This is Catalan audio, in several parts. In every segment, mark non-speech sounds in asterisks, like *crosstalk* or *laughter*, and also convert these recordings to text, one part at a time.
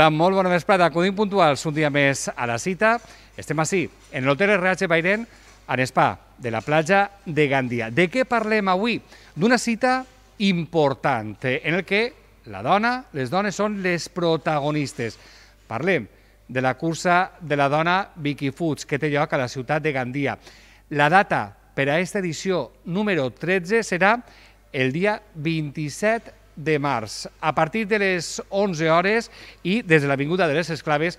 Hola, molt bona vesprada. Acudim puntuals un dia més a la cita. Estem així, en l'hotel RH Bairén, en Spa, de la platja de Gandia. De què parlem avui? D'una cita important, en el que la dona, les dones són les protagonistes. Parlem de la cursa de la dona Vicky Foods, que té lloc a la ciutat de Gandia. La data per a aquesta edició número 13 serà el dia 27 de març, a partir de les 11 hores i des de l'Avinguda de les Esclaves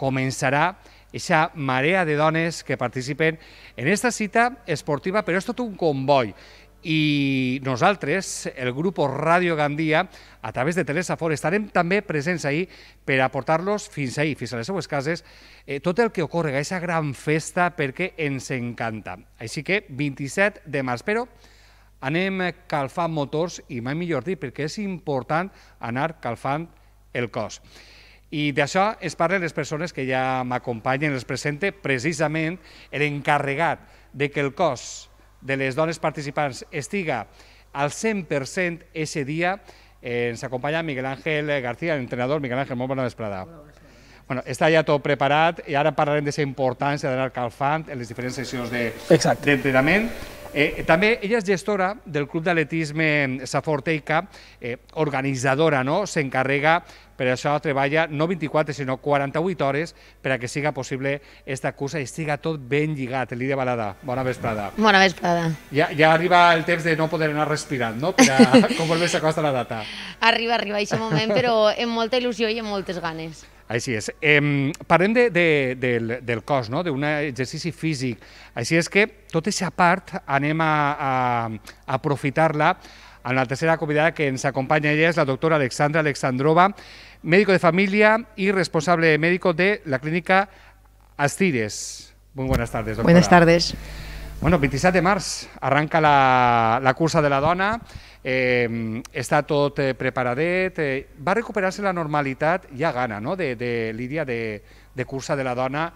començarà aquesta marea de dones que participen en aquesta cita esportiva, però és tot un comboi. I nosaltres, el grup Radio Gandia, a través de Telesafor, estarem també presents ahir per aportar-los fins ahir, fins a les seues cases, eh, tot el que ocorre a aquesta gran festa perquè ens encanta. Així que 27 de març, però anem eh, calfant motors i mai millor dir, perquè és important anar calfant el cos. I d'això es parlen les persones que ja m'acompanyen, els presente precisament l'encarregat de que el cos de les dones participants estiga al 100% ese dia. Eh, ens acompanya Miguel Ángel García, l'entrenador. Miguel Ángel, molt bona vesprada. Bona vesprada. Bueno, està ja tot preparat i ara parlarem de la importància d'anar calfant en les diferents sessions d'entrenament. De, Eh, també ella és gestora del Club d'Atletisme Saforteica, eh, organitzadora, no? s'encarrega per això treballa no 24, sinó 48 hores per a que siga possible aquesta cursa i siga tot ben lligat. Lídia Balada, bona vesprada. Bona vesprada. Ja, ja arriba el temps de no poder anar respirant, no? Per a, *laughs* conforme s'acosta la data. Arriba, arriba, aquest moment, però amb molta il·lusió i amb moltes ganes. Així és. Eh, parlem de, de, del, del cos, no? d'un exercici físic. Així és que tota aquesta part anem a, a, a aprofitar-la amb la tercera convidada que ens acompanya ella és la doctora Alexandra Alexandrova, médico de familia y responsable médico de la clínica Astires. Muy buenas tardes, doctora. Buenas tardes. Bueno, 27 de març arranca la, la cursa de la dona, eh, està tot eh, preparadet, eh, va recuperar-se la normalitat, ha gana, no?, de, de Lídia, de, de cursa de la dona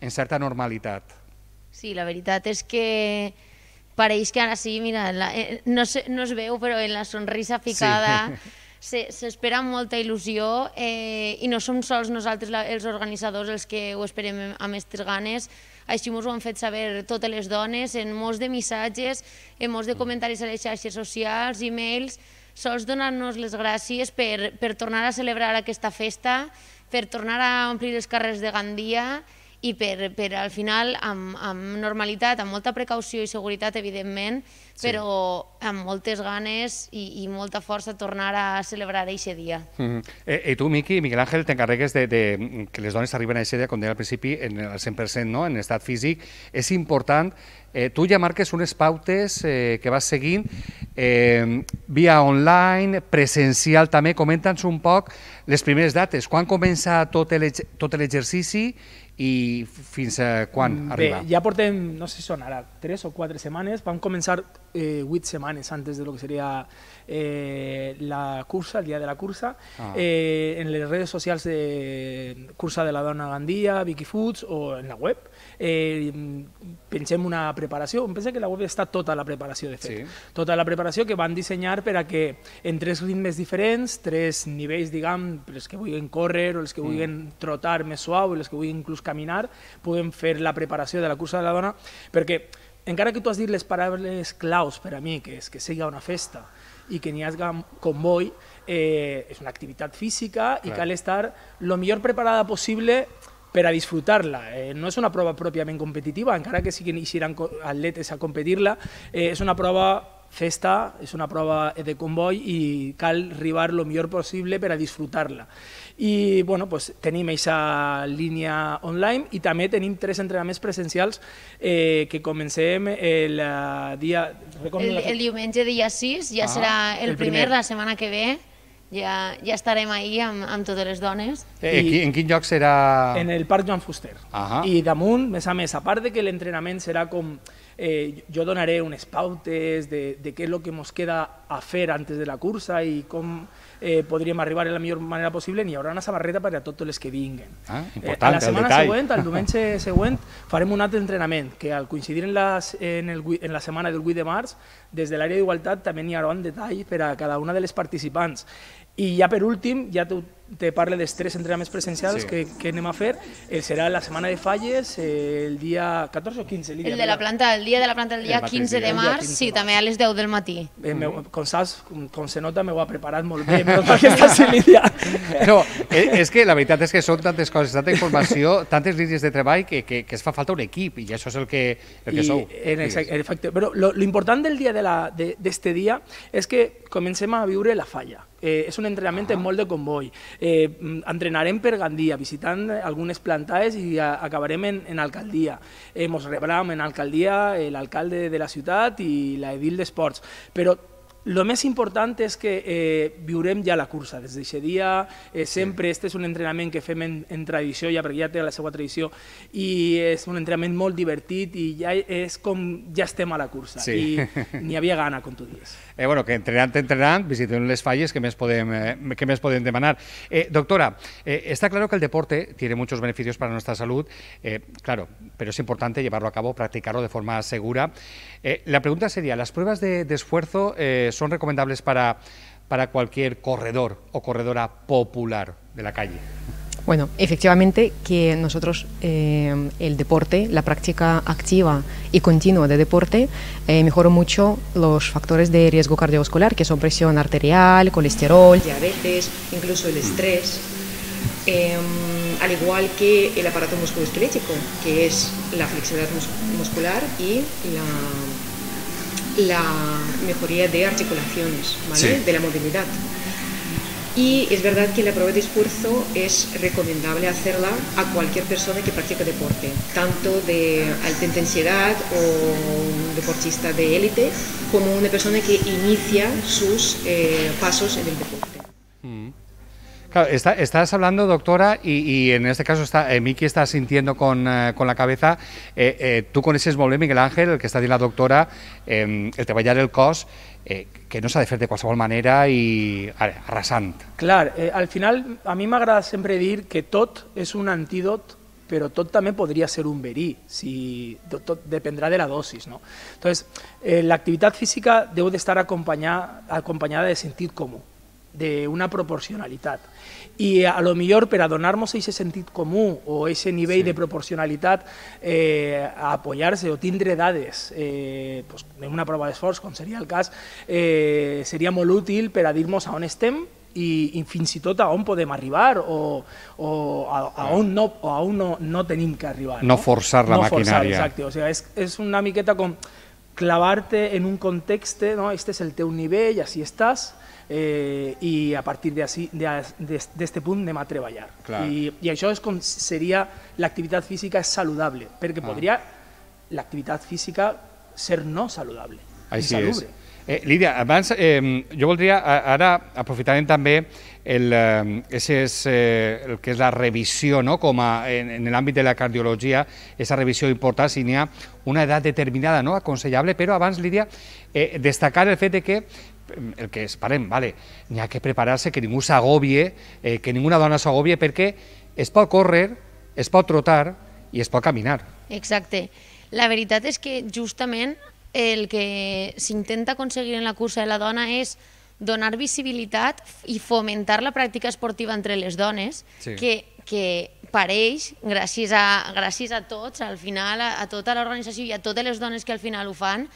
en certa normalitat. Sí, la veritat és que pareix que ara sí, mira, la, eh, no, se, no es veu, però en la sonrisa ficada sí. *laughs* s'espera se, molta il·lusió eh, i no som sols nosaltres, la, els organitzadors, els que ho esperem amb estres ganes, així ens ho han fet saber totes les dones, en molts de missatges, en molts de comentaris a les xarxes socials, e-mails, sols donant nos les gràcies per, per tornar a celebrar aquesta festa, per tornar a omplir els carrers de Gandia i per, per al final, amb, amb normalitat, amb molta precaució i seguretat, evidentment, sí. però amb moltes ganes i, i molta força tornar a celebrar aquest dia. Mm -hmm. eh, I eh, tu, Miqui, Miguel Àngel, t'encarregues de, de que les dones arriben a aquest dia, com deia al principi, en el 100%, no? en estat físic. És important Eh, tu ja marques unes pautes eh, que vas seguint eh, via online, presencial també. Comenta'ns un poc les primeres dates. Quan comença tot l'exercici? i fins a quan mm, Bé, arriba? ja portem, no sé si són ara, tres o quatre setmanes, vam començar eh, vuit setmanes antes de lo que seria eh, la cursa, el dia de la cursa, ah. eh, en les redes socials de Cursa de la Dona Gandia, Vicky Foods o en la web. Eh, pensem una preparació, em que la web està tota la preparació, de fet. Sí. Tota la preparació que van dissenyar per a que en tres ritmes diferents, tres nivells, diguem, els que vulguin córrer o els que mm. vulguin mm. trotar més suau, els que vulguin inclús caminar, puguem fer la preparació de la cursa de la dona, perquè encara que tu has dit les paraules claus per a mi, que és que sigui una festa, i que n'hi com convoi, eh, és una activitat física Clar. i cal estar el millor preparada possible per a disfrutar-la. Eh, no és una prova pròpiament competitiva, encara que siguin eixiran atletes a competir-la, eh, és una prova festa, és una prova de comboi i cal arribar el millor possible per a disfrutar-la. I bueno, pues, tenim aquesta línia online i també tenim tres entrenaments presencials eh, que comencem el eh, dia... El, el diumenge dia 6, ja ah, serà el, el primer, primer la setmana que ve ja, ja estarem ahir amb, amb totes les dones. Eh, I, en quin lloc serà? En el Parc Joan Fuster. Ah I damunt, més a més, a part de que l'entrenament serà com eh, jo donaré unes pautes de, de què és el que ens queda a fer antes de la cursa i com eh, podríem arribar de la millor manera possible, n'hi haurà una sabarreta per a tots els que vinguin. Ah, eh, a la setmana el següent, el *laughs* diumenge següent, farem un altre entrenament, que al coincidir en, les, en, el, en la setmana del 8 de març, des de l'àrea d'igualtat també n'hi haurà un detall per a cada una de les participants. I ja per últim, ja t'ho te parle dels tres entrenaments presencials sí. que, que anem a fer. El eh, serà la setmana de falles, eh, el dia 14 o 15? Lídia, el de la planta, el dia de la planta el dia 15 de març, 15 sí, també a les 10 del matí. Eh, meu, mm. com saps, com se nota, m'ho ha preparat molt bé estàs en Lídia. *laughs* No, eh, és que la veritat és que són tantes coses, tanta informació, tantes línies de treball que, que, que es fa falta un equip i això és el que, el que I, sou. En, exacte, en efecte, però lo, lo important del dia d'este de de, dia és que comencem a viure la falla. Eh, és un entrenament ah. molt de convoi eh, mm, entrenarem per Gandia, visitant algunes plantades i a, acabarem en, en alcaldia. Eh, rebrem en alcaldia eh, l'alcalde de la ciutat i l'edil d'esports, però lo més important és que eh, viurem ja la cursa. Des d'aquest dia, eh, sempre, sí. este és un entrenament que fem en, en tradició, ja perquè ja té la seva tradició, i és un entrenament molt divertit i ja és com ja estem a la cursa. Sí. I *laughs* n'hi havia gana, com tu dius. Eh, bueno, que entrenant, entrenant, visitem les falles que més podem, eh, que més podem demanar. Eh, doctora, eh, està claro que el deporte tiene muchos beneficios para nuestra salud, eh, claro, pero es importante llevarlo a cabo, practicarlo de forma segura. Eh, la pregunta sería, ¿las pruebas de, esfuerzo eh, son recomendables para, cualquier corredor o corredora popular de la calle? Bueno, efectivamente que nosotros eh, el deporte, la práctica activa y continua de deporte, mejora mucho los factores de riesgo cardiovascular, que son presión arterial, colesterol, diabetes, incluso el estrés. Em, al igual que el aparato musculoesquelético, que es la flexibilidad muscular y la, mejoría de articulaciones, de la movilidad. Y es verdad que la prueba de esfuerzo es recomendable hacerla a cualquier persona que practique deporte, tanto de alta intensidad o un deportista de élite, como una persona que inicia sus eh, pasos en el deporte. Claro, estás hablando, doctora, y, en este caso está, eh, Miki está sintiendo con, eh, la cabeza. Eh, tú con ese esmoble, Miguel Ángel, el que está de la doctora, em, el vayar el cos, que no se de hacer de cualquier manera y arrasante. Claro, al final a mí me agrada siempre decir que tot es un antídoto, pero tot también podría ser un verí, si, tot, de la dosis. No? Entonces, la actividad física debe estar acompañada acompañada de sentir común. d'una proporcionalitat. I a lo millor per a donar-nos aquest sentit comú o aquest nivell sí. de proporcionalitat eh, a apoyar-se o tindre dades eh, pues, en una prova d'esforç, com seria el cas, eh, seria molt útil per a dir-nos a on estem i, i fins i tot a on podem arribar o, o a, a on, no, o a on no, no tenim que arribar. No, no forçar la no maquinària. Forçar, exacte. O sigui, és, és una miqueta com clavar-te en un context, no? este és el teu nivell, així estàs, eh, i a partir de, este punt anem a treballar. Clar. I, I això és com seria l'activitat física és saludable, perquè ah. podria l'activitat física ser no saludable, Així És. Eh, Lídia, abans eh, jo voldria, ara aprofitar també el, eh, ese és, eh, el que és la revisió, no? com a, en, en l'àmbit de la cardiologia, aquesta revisió important si n'hi ha una edat determinada, no? aconsellable, però abans, Lídia, eh, destacar el fet de que el que esperem, vale, n'hi ha que preparar-se, que ningú s'agobie, eh, que ninguna dona s'agobie, perquè es pot córrer, es pot trotar i es pot caminar. Exacte. La veritat és que justament el que s'intenta aconseguir en la cursa de la dona és donar visibilitat i fomentar la pràctica esportiva entre les dones, sí. que, que pareix, gràcies a, gràcies a tots, al final, a, a tota l'organització i a totes les dones que al final ho fan,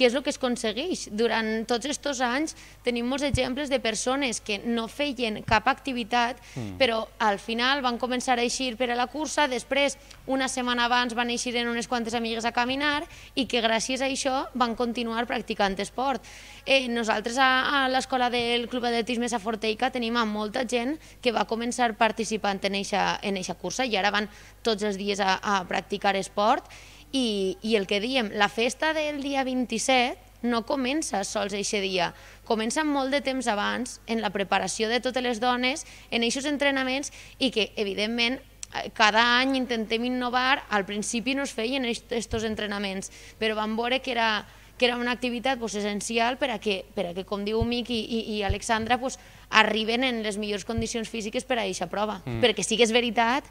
que és el que es aconsegueix. Durant tots aquests anys tenim molts exemples de persones que no feien cap activitat, mm. però al final van començar a eixir per a la cursa, després, una setmana abans, van eixir en unes quantes amigues a caminar i que gràcies a això van continuar practicant esport. Eh, nosaltres a, a l'escola del Club Atletisme de Forteica tenim a molta gent que va començar participant en eixa, en eixa cursa i ara van tots els dies a, a practicar esport i, i el que diem, la festa del dia 27 no comença sols aquest dia, comença molt de temps abans en la preparació de totes les dones, en aquests entrenaments i que, evidentment, eh, cada any intentem innovar, al principi no es feien aquests entrenaments, però vam veure que era, que era una activitat pues, essencial per a que, per a que com diu Mic i, i, i Alexandra, pues, arriben en les millors condicions físiques per a aquesta prova. Mm. Perquè sí que és veritat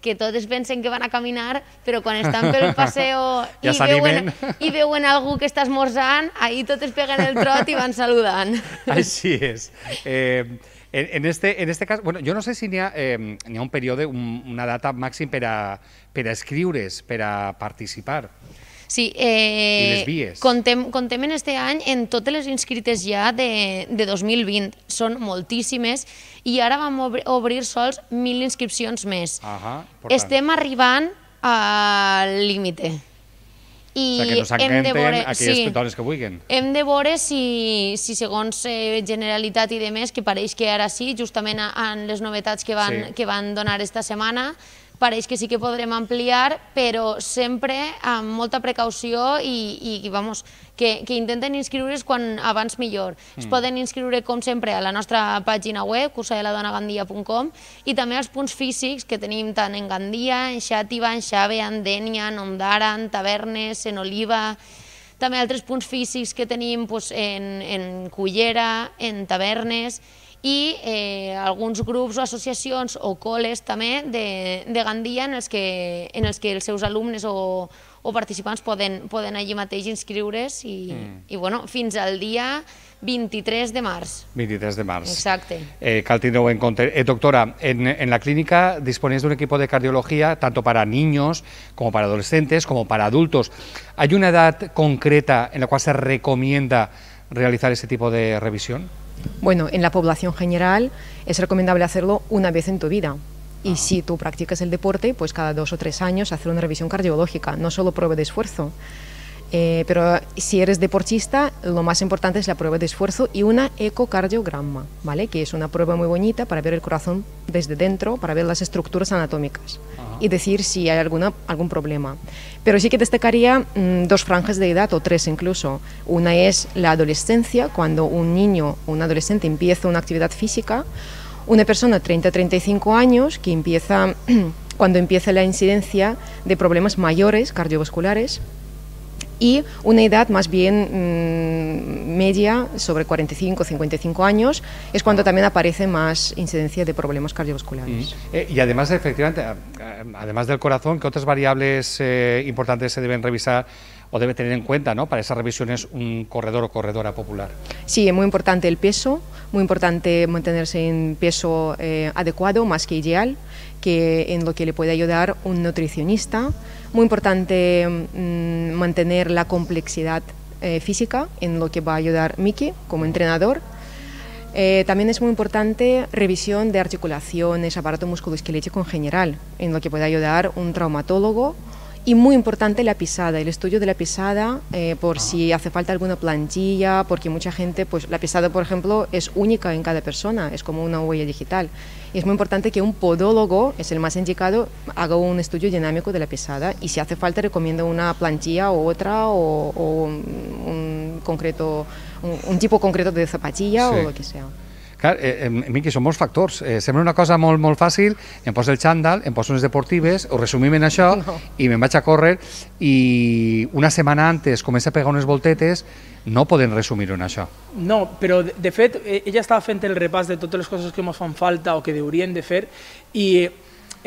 que totes pensen que van a caminar, però quan estan pel *laughs* passeo ja i, veuen, i veuen algú que està esmorzant, ahir totes peguen el trot i van saludant. *laughs* Així és. Eh, en, en, este, en este cas, bueno, jo no sé si n'hi ha, eh, ha un període, un, una data màxim per a, per a escriure's, per a participar. Sí, eh, I les vies? Contem, contem en este any en totes les inscrites ja de, de 2020. Són moltíssimes i ara vam obrir, obrir sols 1.000 inscripcions més. Ah Estem arribant al límite. I o sigui, que no s'encanten veure, aquelles sí, persones que vulguin. Hem de veure si, si segons eh, Generalitat i demés, que pareix que ara sí, justament en les novetats que van, sí. que van donar esta setmana, pareix que sí que podrem ampliar, però sempre amb molta precaució i, i vamos, que, que intenten inscriure's quan abans millor. Mm. Es poden inscriure, com sempre, a la nostra pàgina web, cursadeladonagandia.com, i també als punts físics que tenim tant en Gandia, en Xàtiva, en Xave, en Dènia, en Ondara, en Tavernes, en Oliva... També altres punts físics que tenim doncs, en, en Cullera, en Tavernes, i eh, alguns grups o associacions o col·les també de, de Gandia en els, que, en els que els seus alumnes o, o participants poden, poden allí mateix inscriure's i, mm. i bueno, fins al dia 23 de març. 23 de març. Exacte. Eh, cal tindre ho en compte. Eh, doctora, en, en la clínica d'un equip de tant per a nens com per a adolescents com per a adults. Hi ¿Hay una edad concreta en la cual se recomienda realizar aquest tipo de revisión? Bueno, en la población general es recomendable hacerlo una vez en tu vida. Y ah. si tú practicas el deporte, pues cada dos o tres años hacer una revisión cardiológica, no solo prueba de esfuerzo. Eh, pero si eres deportista, lo más importante es la prueba de esfuerzo y una ecocardiograma, ¿vale? Que es una prueba muy bonita para ver el corazón desde dentro, para ver las estructuras anatómicas y decir si hay alguna, algún problema. Pero sí que destacaría mm, dos franjas de edad o tres incluso. Una es la adolescencia, cuando un niño o un adolescente empieza una actividad física. Una persona de 30-35 años que empieza, *clears throat* cuando empieza la incidencia de problemas mayores cardiovasculares y una edad más bien mm, media, sobre 45, 55 años, es cuando también aparece más incidencia de problemas cardiovasculares. Eh, y, además, efectivamente, además del corazón, ¿qué otras variables eh, importantes se deben revisar? o debe tener en cuenta ¿no? para esas revisiones un corredor o corredora popular. Sí, es muy importante el peso, muy importante mantenerse en peso eh, adecuado, más que ideal, que en lo que le puede ayudar un nutricionista. Muy importante mm, mantener la complejidad eh, física en lo que va a ayudar Miki como entrenador. Eh, también es muy importante revisión de articulaciones, aparato musculoesquelético en general, en lo que puede ayudar un traumatólogo y muy importante la pisada, el estudio de la pisada, eh, por ah. si hace falta alguna plantilla, porque mucha gente, pues la pisada, por ejemplo, es única en cada persona, es como una huella digital. Y es muy importante que un podólogo, es el más indicado, haga un estudio dinámico de la pisada y si hace falta recomienda una plantilla o otra o, un, concreto, un, tipo concreto de zapatilla o lo que sea. Clar, eh, eh, Miqui, són molts factors. Eh, sembla una cosa molt, molt fàcil, em poso el xandall, em poso unes deportives, ho resumim en això, no. i me'n vaig a córrer, i una setmana antes comença a pegar unes voltetes, no podem resumir-ho en això. No, però de, de fet, e, ella estava fent el repàs de totes les coses que ens fan falta o que hauríem de fer, i eh,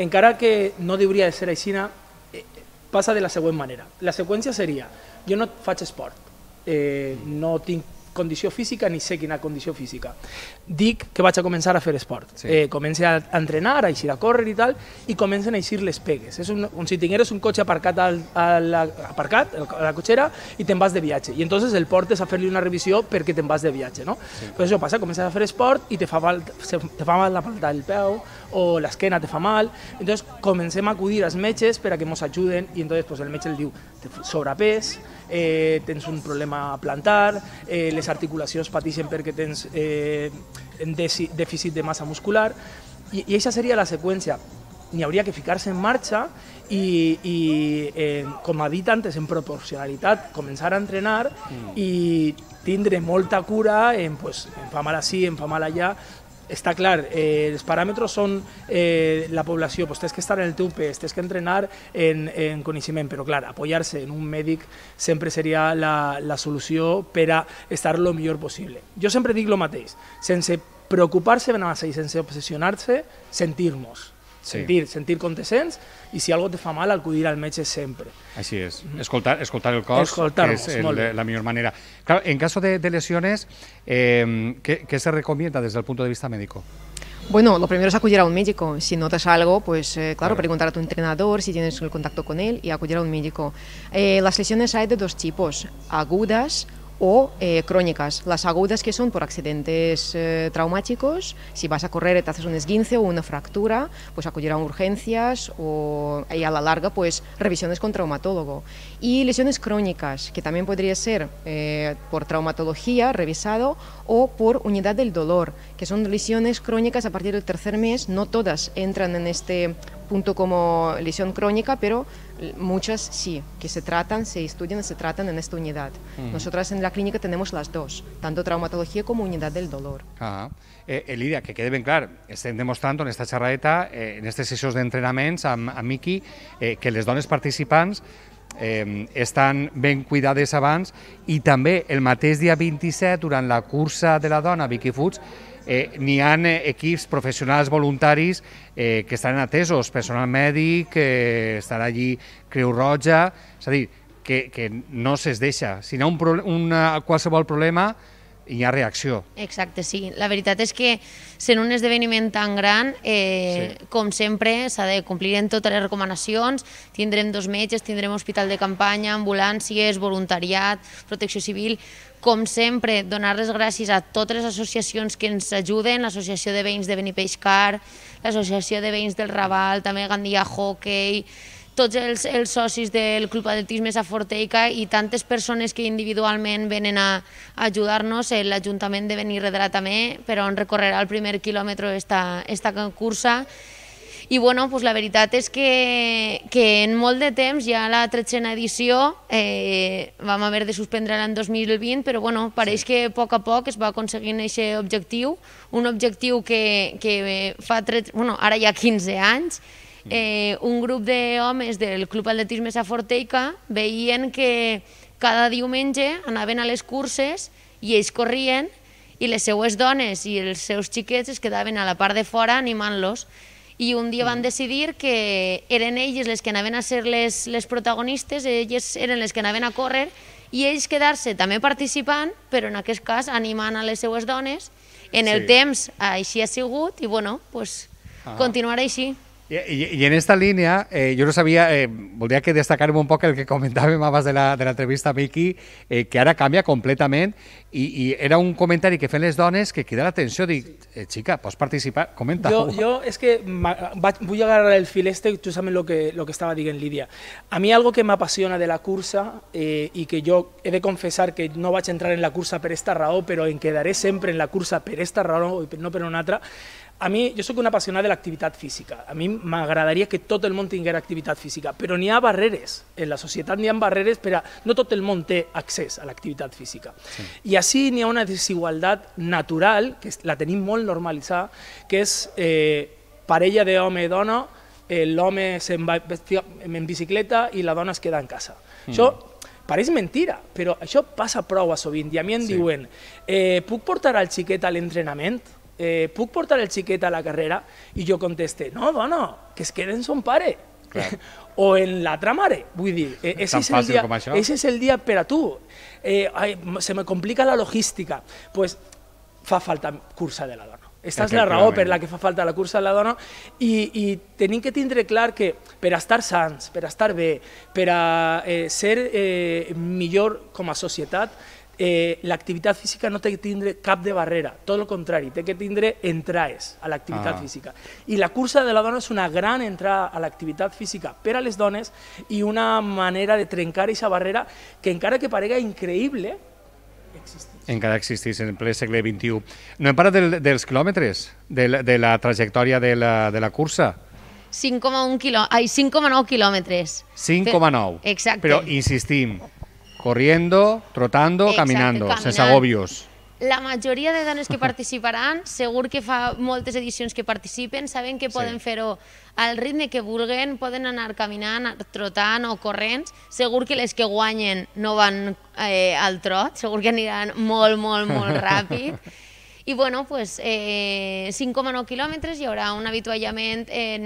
encara que no hauria de ser així, eh, passa de la següent manera. La seqüència seria, jo no faig esport, eh, no tinc condició física ni sé quina condició física. Dic que vaig a començar a fer esport. Sí. Eh, comença a entrenar, a eixir a córrer i tal, i comencen a eixir les pegues. És un, un, si tingueres un cotxe aparcat, al, la, aparcat a la cotxera i te'n vas de viatge. I entonces el portes a fer-li una revisió perquè te'n vas de viatge. No? Sí. Però això passa, comences a fer esport i te fa, mal, te fa mal la planta del peu o l'esquena te fa mal. Entonces comencem a acudir als metges per a que ens ajuden i entonces pues, el metge el diu, te eh, tens un problema a plantar, eh, les articulacions pateixen perquè tens eh, dèficit de massa muscular, i, i aquesta seria la seqüència ni hauria que ficar-se en marxa i, i eh, com ha dit antes, en proporcionalitat, començar a entrenar mm. i tindre molta cura en, pues, en fa mal així, em fa mal allà, està clar, eh, els paràmetres són eh, la població, pues, tens que estar en el teu pes, tens que entrenar en, en coneixement, però clar, apoyar-se en un mèdic sempre seria la, la solució per a estar lo millor possible. Jo sempre dic el mateix, sense preocupar-se massa i sense obsessionar-se, sentir-nos. Sentir, sentir com te sents si algo te fa mal acudir al meche siempre. Así es, escoltar, el cos escoltar la mejor manera. en caso de, lesiones, eh, ¿qué, se recomienda desde el punto de vista médico? Bueno, lo primero es acudir a un médico. Si notas algo, pues eh, claro, preguntar a tu entrenador si tienes el contacto con él y acudir a un médico. Eh, las lesiones hay de dos tipos, agudas o eh, crónicas, las agudas que son por accidentes eh, traumáticos, si vas a correr y te haces un esguince o una fractura, pues acudir a urgencias o y a la larga pues revisiones con traumatólogo. Y lesiones crónicas, que también podría ser eh, por traumatología revisado o por unidad del dolor, que son lesiones crónicas a partir del tercer mes, no todas entran en este punto como lesión crónica, pero muchas sí, que se tratan, se estudian, se tratan en esta unidad. Uh -huh. Nosotras en la clínica tenemos las dos, tanto traumatología como unidad del dolor. -huh. eh, Elidia, eh, que quede ben clar, estem demostrando en esta charraeta, eh, en estos sessions de amb, amb Miki, eh, que les dones participants eh, estan ben cuidades abans i també el mateix dia 27, durant la cursa de la dona Vicky Foods, eh, n'hi han eh, equips professionals voluntaris eh, que estaran atesos, personal mèdic, eh, estarà allí Creu Roja, és a dir, que, que no se'ls deixa. Si hi ha un, una, qualsevol problema, hi ha reacció. Exacte, sí. La veritat és que sent un esdeveniment tan gran, eh, sí. com sempre, s'ha de complir en totes les recomanacions. Tindrem dos metges, tindrem hospital de campanya, ambulàncies, voluntariat, protecció civil... Com sempre, donar les gràcies a totes les associacions que ens ajuden, l'Associació de Veïns de Benipeixcar, l'Associació de Veïns del Raval, també Gandia Hockey, tots els, els socis del Club Atletisme Saforteica i tantes persones que individualment venen a, a ajudar-nos, eh, l'Ajuntament de Benirredrà també, per on recorrerà el primer quilòmetre esta, esta cursa, i bueno, pues doncs, la veritat és que, que en molt de temps, ja la tretzena edició, eh, vam haver de suspendre l'any 2020, però bueno, pareix sí. que a poc a poc es va aconseguint aquest objectiu, un objectiu que, que fa tret, bueno, ara ja 15 anys, mm. eh, un grup d'homes del Club Atletisme Saforteica veien que cada diumenge anaven a les curses i ells corrien i les seues dones i els seus xiquets es quedaven a la part de fora animant-los i un dia van decidir que eren elles les que anaven a ser les, les protagonistes, elles eren les que anaven a córrer i ells quedar-se també participant, però en aquest cas animant a les seues dones. En el sí. temps així ha sigut i bueno, pues, ah. continuar així. Y, en esta línea, eh, yo no sabía, eh, que destacar un poco el que comentaba *laughs* más de la entrevista a Vicky, eh, que ahora cambia completamente, y era un comentario que Félix dones que queda la atención y eh, chica, pues participa, Comenta. Yo es que voy a agarrar el fileste, tú sabes lo que, lo que estaba diciendo Lidia. A mí algo que me apasiona de la cursa y que yo he de confesar que no a entrar en la cursa per esta raó, pero en quedaré siempre en la cursa per esta raó, no per una a mi, jo sóc un apassionat de l'activitat física. A mi m'agradaria que tot el món tingués activitat física, però n'hi ha barreres. En la societat n'hi ha barreres però No tot el món té accés a l'activitat física. Sí. I així n'hi ha una desigualtat natural, que la tenim molt normalitzada, que és eh, parella d'home i dona, eh, l'home se'n va en bicicleta i la dona es queda en casa. Mm. Això Pareix mentira, però això passa prou a sovint. I a mi em sí. diuen, eh, puc portar el xiquet a l'entrenament? eh, puc portar el xiquet a la carrera? I jo conteste, no, dona, que es queden son pare. Clar. *laughs* o en l'altra mare, vull dir, eh, ese, és el dia, ese és el dia per a tu. Eh, ai, se me complica la logística. pues, fa falta cursa de la dona. Esta és la raó per la que fa falta la cursa de la dona i, i tenim que tindre clar que per a estar sants, per a estar bé, per a eh, ser eh, millor com a societat, eh, l'activitat física no té que tindre cap de barrera, tot el contrari, té que tindre entraes a l'activitat ah. física. I la cursa de la dona és una gran entrada a l'activitat física per a les dones i una manera de trencar aquesta barrera que encara que parega increïble, existeix. Encara existeix en ple segle XXI. No hem parat del, dels quilòmetres, de la, de la trajectòria de la, de la cursa? 5,1 quilò... Ai, 5,9 quilòmetres. 5,9. Exacte. Però insistim, corriendo, trotando, Exacte, caminando, caminant. sense agobios. La majoria de dones que participaran, segur que fa moltes edicions que participen, saben que poden sí. fer-ho al ritme que vulguen, poden anar caminant, trotant o corrents. Segur que les que guanyen no van eh, al trot, segur que aniran molt, molt, molt *laughs* ràpid. I bueno, pues, eh, 5,9 quilòmetres hi haurà un avituallament en,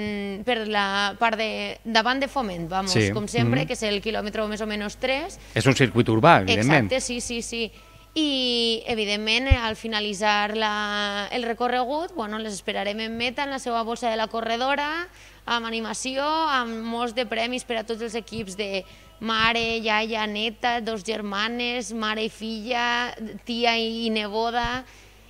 per la part de, davant de Foment, vamos, sí. com sempre, mm -hmm. que és el quilòmetre més o menys 3. És un circuit urbà, evidentment. Exacte, sí, sí, sí. I, evidentment, eh, al finalitzar la, el recorregut, bueno, les esperarem en meta, en la seva bossa de la corredora, amb animació, amb molts de premis per a tots els equips de, mare, iaia, neta, dos germanes, mare i filla, tia i neboda,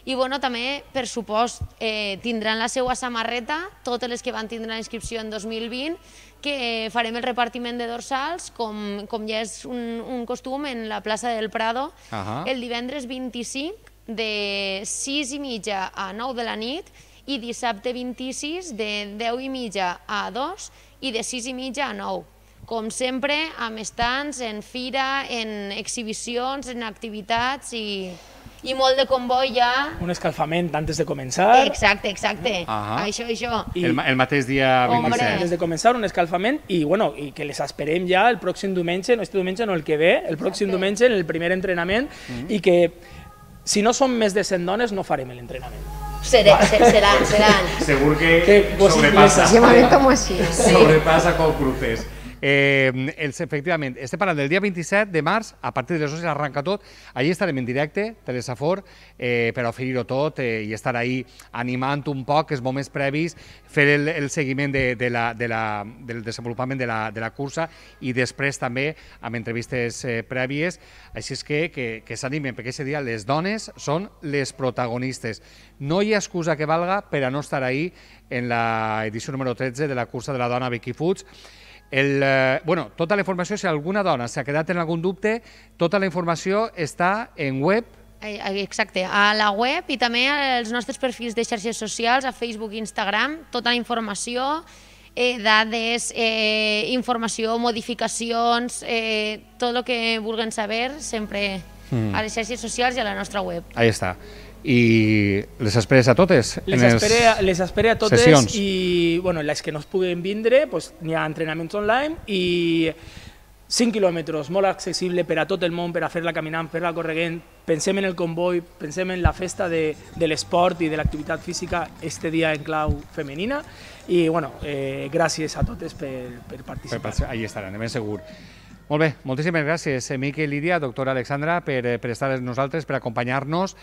i bueno, també, per supost, eh, tindran la seva samarreta, totes les que van tindre la inscripció en 2020, que eh, farem el repartiment de dorsals, com, com ja és un, un costum, en la plaça del Prado, uh -huh. el divendres 25, de 6 i mitja a 9 de la nit, i dissabte 26 de 10 i mitja a 2 i de 6 i mitja a 9 com sempre, amb estants, en fira, en exhibicions, en activitats i, i molt de comboi ja. Un escalfament antes de començar. Exacte, exacte. Uh -huh. Això, això. I... El, el mateix dia 27. Hombre. Antes de començar, un escalfament i, bueno, i que les esperem ja el pròxim diumenge, no este diumenge, no el que ve, el exacte. pròxim diumenge, en el primer entrenament, uh mm-hmm. -huh. i que si no som més de 100 dones no farem l'entrenament. Serà, serà, serà. Segur que, que sobrepassa. Sí, Sí. Sobrepassa com cruces. Eh, els, efectivament, estem parlant del dia 27 de març, a partir de les 12 arranca tot, allà estarem en directe, Telesafor, eh, per oferir-ho tot eh, i estar ahí animant un poc els moments previs, fer el, el seguiment de, de la, de la, del desenvolupament de la, de la cursa i després també amb entrevistes eh, prèvies. Així és que, que, que s'animen, perquè aquest dia les dones són les protagonistes. No hi ha excusa que valga per a no estar ahí en l'edició número 13 de la cursa de la dona Vicky Foods. El, eh, bueno, tota la informació, si alguna dona s'ha quedat en algun dubte, tota la informació està en web Exacte, a la web i també als nostres perfils de xarxes socials, a Facebook i Instagram, tota la informació, eh, dades, eh, informació, modificacions, eh, tot el que vulguen saber, sempre mm. a les xarxes socials i a la nostra web. Ahí està i les esperes a totes? Les, espere, a, les espere a totes sessions. i bueno, les que no es puguen vindre pues, n'hi ha entrenaments online i 5 quilòmetres, molt accessible per a tot el món, per a fer-la caminant, a la correguent. Pensem en el comboi, pensem en la festa de, de l'esport i de l'activitat física este dia en clau femenina i bueno, eh, gràcies a totes per, per participar. Per, ahí estaran, de ben segur. Molt bé, moltíssimes gràcies, eh, Miquel Lídia, doctora Alexandra, per, eh, per estar amb nosaltres, per acompanyar-nos.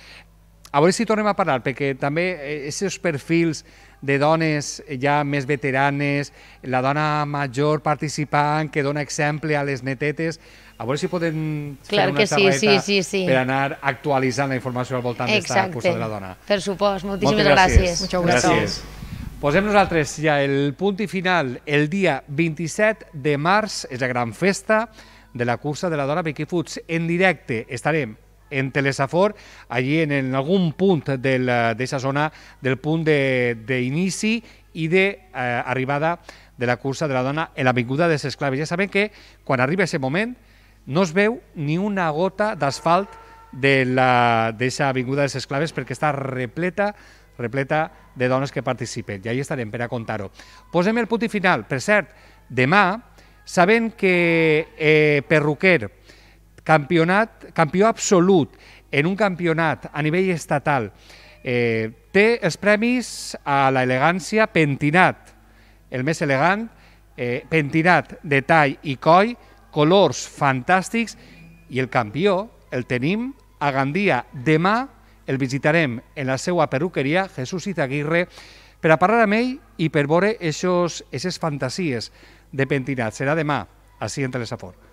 A veure si tornem a parlar, perquè també eh, aquests perfils de dones eh, ja més veteranes, la dona major participant que dona exemple a les netetes, a veure si podem Clar fer una que sí, sí, sí, sí. per anar actualitzant la informació al voltant d'aquesta cursa de la dona. Per supost, moltíssimes Moltes gràcies. gràcies. Moltes gràcies. Posem nosaltres ja el punt i final. El dia 27 de març és la gran festa de la cursa de la dona Vicky Foods. En directe estarem en Telesafor, allí en, en algun punt d'aquesta eh, zona, del punt d'inici i d'arribada de, eh, de la cursa de la dona en l'avinguda de les Claves. Ja sabem que quan arriba aquest moment no es veu ni una gota d'asfalt d'aquesta avinguda de les Claves perquè està repleta repleta de dones que participen. I ahí estarem per a contar-ho. Posem el punt final. Per cert, demà, sabent que eh, Perruquer, Campionat, campió absolut en un campionat a nivell estatal. Eh, té els premis a l'elegància pentinat, el més elegant, eh, pentinat, detall i coll, colors fantàstics i el campió el tenim a Gandia. Demà el visitarem en la seva perruqueria, Jesús Izaguirre, per a parlar amb ell i per veure aquestes fantasies de pentinat. Serà demà, així entre les afores.